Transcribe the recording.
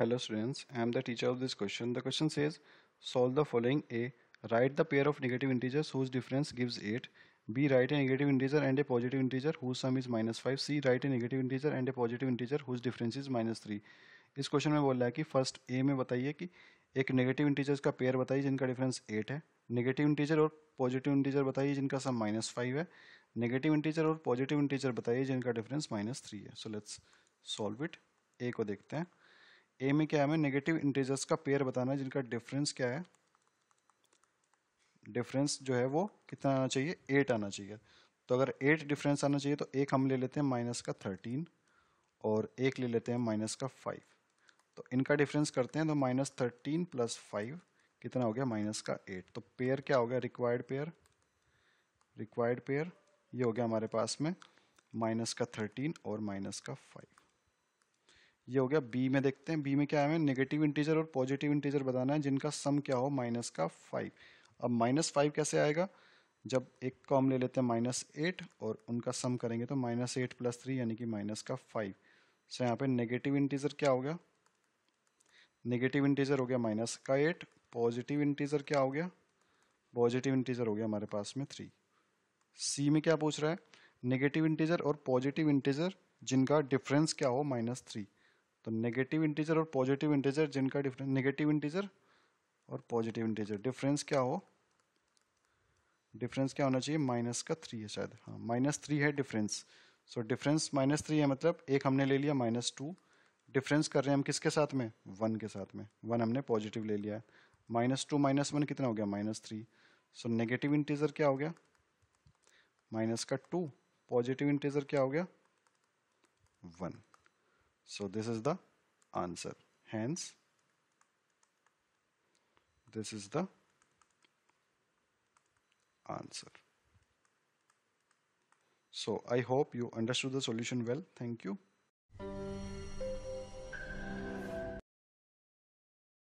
Hello students, I am the teacher of this question. The question says, solve the following A. Write the pair of negative integers whose difference gives 8. B. Write a negative integer and a positive integer whose sum is minus 5. C. Write a negative integer and a positive integer whose difference is minus 3. इस question में बोल रहा है कि first A में बताइए कि एक नेगेटिव इंटीजर्स का पेयर बताइए जिनका डिफरेंस एट है नेगेटिव इंटीजर और पॉजिटिव इंटीजर बताइए जिनका सम माइनस फाइव है नेगेटिव इंटीजर और पॉजिटिव इंटीजर बताइए जिनका डिफरेंस माइनस थ्री है so let's solve it A को देखते हैं ए में क्या हमें नेगेटिव इंटीजर्स का पेयर बताना है जिनका डिफरेंस क्या है डिफरेंस जो है वो कितना आना चाहिए एट आना चाहिए तो अगर एट डिफरेंस आना चाहिए तो एक हम ले लेते हैं माइनस का थर्टीन और एक ले लेते हैं माइनस का फाइव तो इनका डिफरेंस करते हैं तो माइनस थर्टीन प्लस फाइव कितना हो गया माइनस का एट तो पेयर क्या हो गया रिक्वायर्ड पेयर रिक्वायर्ड पेयर ये हो गया हमारे पास में माइनस का थर्टीन और माइनस का फाइव ये हो गया बी में देखते हैं बी में क्या है नेगेटिव इंटीजर और पॉजिटिव इंटीजर बताना है जिनका सम क्या हो माइनस का फाइव अब माइनस फाइव कैसे आएगा जब एक को हम ले लेते हैं माइनस एट और उनका सम करेंगे तो माइनस एट प्लस थ्री यानी कि माइनस का फाइव सो यहाँ पे नेगेटिव इंटीजर क्या हो गया नेगेटिव इंटीजर हो गया माइनस का एट पॉजिटिव इंटीजर क्या हो गया पॉजिटिव इंटीजर हो गया हमारे पास में थ्री सी में क्या पूछ रहा है नेगेटिव इंटीजर और पॉजिटिव इंटीजर जिनका डिफरेंस क्या हो माइनस थ्री तो नेगेटिव इंटीजर और पॉजिटिव इंटीजर जिनका डिफरेंस नेगेटिव इंटीजर और पॉजिटिव इंटीजर डिफरेंस क्या हो डिफरेंस क्या होना चाहिए माइनस का थ्री है शायद हाँ माइनस थ्री है difference so difference minus three है मतलब एक हमने ले लिया माइनस टू डिफरेंस कर रहे हैं हम किसके साथ में वन के साथ में वन हमने पॉजिटिव ले लिया है माइनस टू माइनस वन कितना हो गया minus three so negative integer क्या हो गया माइनस का टू पॉजिटिव इंटीजर क्या हो गया one So this is the answer. Hence, this is the answer. So I hope you understood the solution well. Thank you.